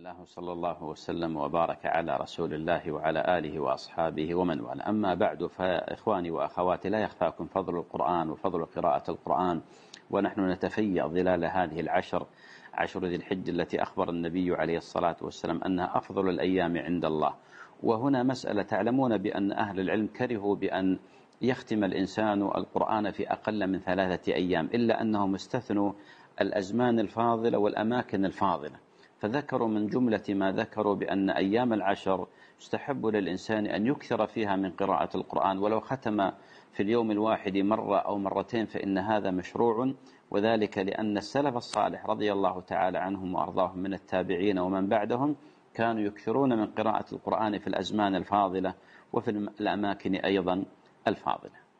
الله صلى الله وسلم وبارك على رسول الله وعلى آله وأصحابه ومن والاه أما بعد فإخواني وأخواتي لا يخفاكم فضل القرآن وفضل قراءة القرآن ونحن نتفيأ ظلال هذه العشر عشر ذي الحج التي أخبر النبي عليه الصلاة والسلام أنها أفضل الأيام عند الله وهنا مسألة تعلمون بأن أهل العلم كرهوا بأن يختم الإنسان القرآن في أقل من ثلاثة أيام إلا أنهم استثنوا الأزمان الفاضلة والأماكن الفاضلة فذكروا من جملة ما ذكروا بأن أيام العشر يستحب للإنسان أن يكثر فيها من قراءة القرآن ولو ختم في اليوم الواحد مرة أو مرتين فإن هذا مشروع وذلك لأن السلف الصالح رضي الله تعالى عنهم وأرضاهم من التابعين ومن بعدهم كانوا يكثرون من قراءة القرآن في الأزمان الفاضلة وفي الأماكن أيضا الفاضلة